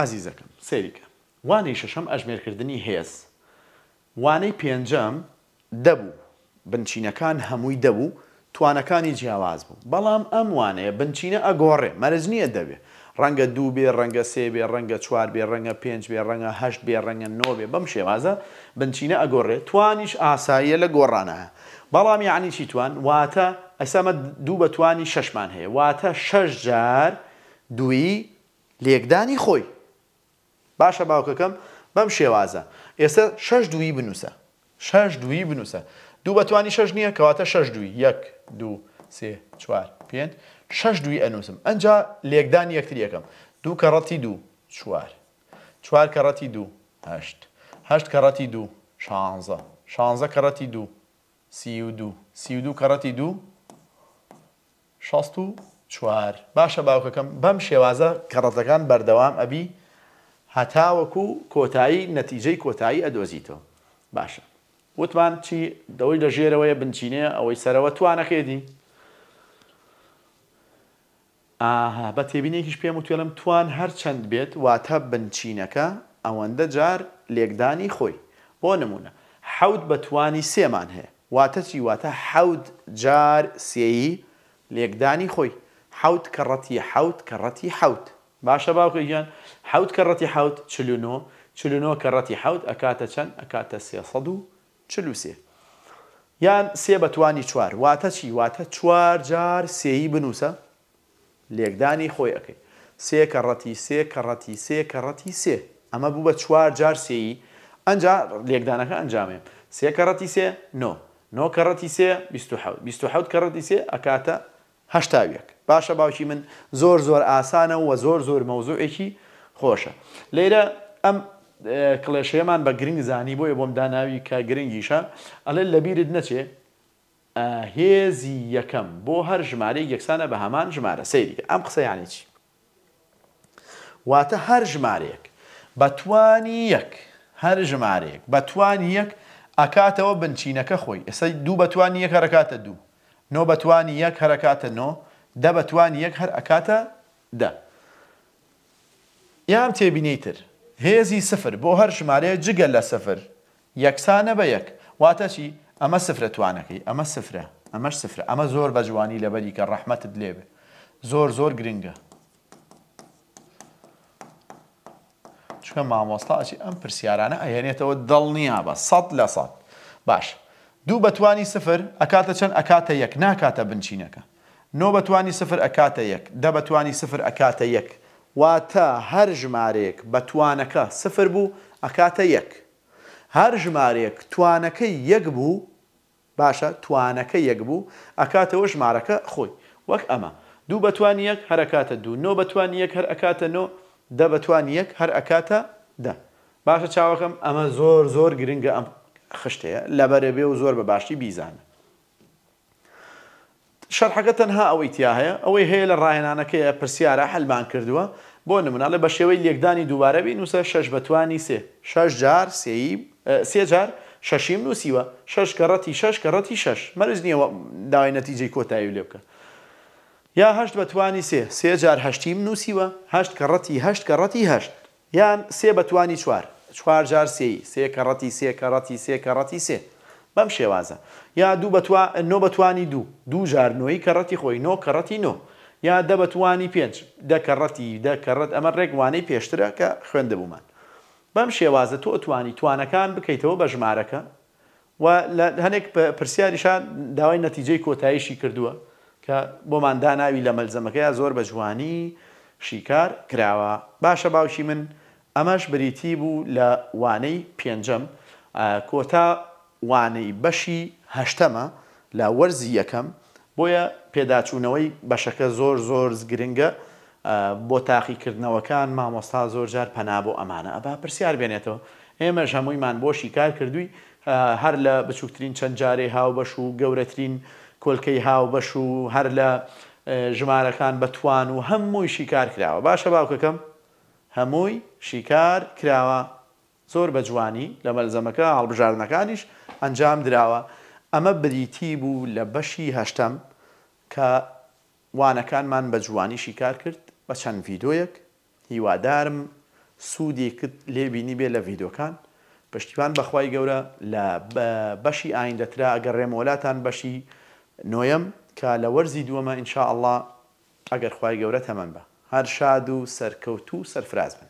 ئازیزەکەم سەیریکە وانەی شەشەم ئەژمێرکردنی هێز وانەی پێنجەم دەبوو بنچینەکان هەمووی دەبوو توانەکانی جیاواز بوو بەڵام ئەم وانەیە بنچینە ئەگۆڕێ مەرج نییە دەبێ ڕەنگە دوو بێ ڕەنگە سێ بێ ڕەنگە چوار بێ ڕەنگە پێنج بێ ڕەنگە هەشت بێ ڕەنگە نۆ بێ بەم شێوازە بنچینە ئەگۆڕێ توانیش ئاساییە لە گۆڕانەیە بەڵام یعنی چی توان واتە ئەسامە دوو بە توانی شەشمان هەیە واتە شەش جار دووی لێکدانی خۆی باشە باوکەکەم بەم شێوازە ئێستا شش دوی بنووسە شش دوی بنووسە دوو بەتوانی شش نییە کەواتە شش دوی یەک دوو سێ چوار پێنج شش دوی ئەنووسم ئەجا لێکدان یەکتریەکەم دوو کەڕەتی دوو چوار چوار کەڕەتی دوو هەشت هەشت کەڕەتی دوو شانزە شانزە کەڕەتی دوو سی و دوو سی و دوو کەڕەتی دوو شاست و چوار باشە باوکەکەم بەم شێوازە کەڕەتەکان بەردەوام ئەبی هەتاوەکو کۆتایی نەتیجەی کۆتایی ئەدۆزیتەوە باشە وتمان چی دەوەی لە ژێرەوەیە بنچینێ ئەوەی سەرەوە توانەکێدی ئاها بە تێبینێکیش پێم و توێڵم توان هەرچەند بێت واتە بنچینەکە ئەوەندە جار لێکدانی خۆی بۆ نمونە حەوت بە توانی سێمان هەیە واتە چی واتە حەوت جار سێیی لێکدانی خۆی حەوت کە ڕەتی حەوت کە ڕەتی حەوت باشە باوکە گیان حوت کەڕەتی حوت چلوونۆ چلوونۆ کەڕەتی حوت ئەکاتە چەند ئەکاتە سێسەد و چلووسێ یان سێ بەتوانی چوار واتە چی واتە چوار جار سێی بنووسە لێکدانی خۆی ئەەکەی سێ کەڕەتی سێ کەڕەتی سێ کەڕەتی سێ ئەمە بوو بە چوار جار سێی ئەنج لێکدانەکە ئەنجامێ سێ کەڕەتی سێ نۆ نۆ کەڕەتی سێ حوت کەڕەتی سێ ئەکاتە هەشتاویەک باشە باوکی من زۆر زۆر ئاسانە و وە زۆر زۆر مەوزوعێکی خۆشە لێرە ئەم کڵێشەیەمان بە گرنگ زانی بۆیە بۆم داناوی کە گرنگیشە ئەلە لەبیرت نەچێ هێزی یەکەم بۆ هەر ژمارە یەکسانە بە هەمان ژمارە سەیری ئەم قسەیانی چی واتە هەر ژمارەیەک بەتوانی یەک هەر ژمارەیەک بەتوانی یەک ئەکاتەوە بنچینەکە خۆی ئێستا دوو بەتوانی یەک هەرکاتە دوو نۆ بەتوانی یەک هەرکاتە نۆ دە بەتوانی یەک هەر ئەکاتە دە یام تێبینیتر هێزی سفر بۆ هەر ژمارەیە جگە لە سفر یەکسانە بە یەک واتە چی ئەمە سفرە توانەکەی ئەمە سفرە ئەمەش سفرە ئەمە زۆر بە جوانی لەبەری کە ڕەحمەتت لێبێ زۆر زۆر گرنگە چکە مامۆستاچی ئەم پرسیارانە ئەهێنێتەوە دڵنیا بە سەد لە سەد باش دوو بەتوانی سفر ئەکاتە چەند ئەکاتە یەک ناکاتە بنچینەکە نۆ بەتوانی سفر ئەکاتە یەک دە بەتوانی سفر ئەکاتە یەک واتە هەر ژمارێک بە توانەکە سفر بوو ئەکاتە یەک هەر ژمارێک توانەکەی یەک بوو باشە توانەکە یەک بوو ئەکاتەوە ژمارەکە خۆی وەک ئەمە دوو بەتوان یەک هەرکاتە دوو نۆ بەتوان یەک هەر ئەکاتە نۆ دە بەتوان یەک هەر ئەکاتە دە باشە چاوەکەم ئەمە زۆر زۆر گرنگە ئەم خشتەیە لەبەرە بێ و زۆر بە باشی بیزانە شەرحەکە تەنها ئەوەی تیا هەیە ئەوەی هەیە لە ڕاهێنانەکەی پرسیارە هەلمان کردووە بۆ نموناڵێ بە شێوەی لێکدانی دووارە بین نووسە شەش بەتوانی سێ شەش جار سێ جار شەشیم نووسیوە شەش کەڕەتی شەش کەڕەتی شەش مەرز نییە داوای نەتیجەی کۆتایی لێ بکە یا هەشت بەتوانی سێ سێ جار هەشتیم نووسیوە هەشت کەڕەتی هەشت کەڕەتی هەشت یان سێ بەتوانی چوار چوار جار سێی سێ کەڕەتی سێ کەڕەتی سێ کەڕەتی سێ بەم شێوازە یا دوو نۆ بەتوانی دوو دوو ژارنۆی کەڕەتی خۆی نۆ کەڕەتی نۆ یا دەبەتوانی پێنج دەکەڕەتی دەکەڕەت ئەمە ڕێگوانەی پێشترە کە خوێندەبوومان بەم شێوازە تۆ ئەتوانی توانەکان بکەیتەوە بە ژمارەکە و هەنێک پرسیاریشان داوای نەتیجەی کۆتاییشی کردووە کە بۆمان داناوی لە مەلزەمەکەی زۆر بە جوانی شیکار کراوە باشە باوشی من ئەمەش بریتی بوو لە وانەی پێنجەم کۆتا وانەی بەشی هەشتەمە لە وەرزی یەکەم بۆیە پێداچوونەوەی بەشەکە زۆر زۆر گرنگە بۆ تاقیکردنەوەکان مامۆستا زۆرجار پەنابۆ ئەمانە ئەبا پرسیار بێنێتەوە ئێمە هەموویمان بۆشی کار کردووی هەر لە بچووکترین چەند جارێ هاوبەش و گەورەترین کۆلکەی هاوبەش و هەر لە ژمارەکان بەتوان و هەمووی شیکار کراوە باشە باوکەکەم هەمووی شیکار کراوە زۆر بە جوانی لە مەلزەمەکە هەڵبژارنەکانیش ئەنجام دراوە ئەمە بریتی بوو لە بەشی هەشتم کە وانەکانمان بە جوانیشی کار کرد بە چەند ڤیددیۆیەک هیوادارم سوودی کرد لێبینی بێ لە ڤیددیوکان پشتیوان بەخوای گەورە لە بەشی ئایندەترا ئەگەر ڕێمۆلاتان بەشی نوۆیم کە لە وەرزی دووەمە ئینشاء الله ئەگەر خی گەورە تەمەن بە هەر شاد و سەرکەوت و سەرفراز بن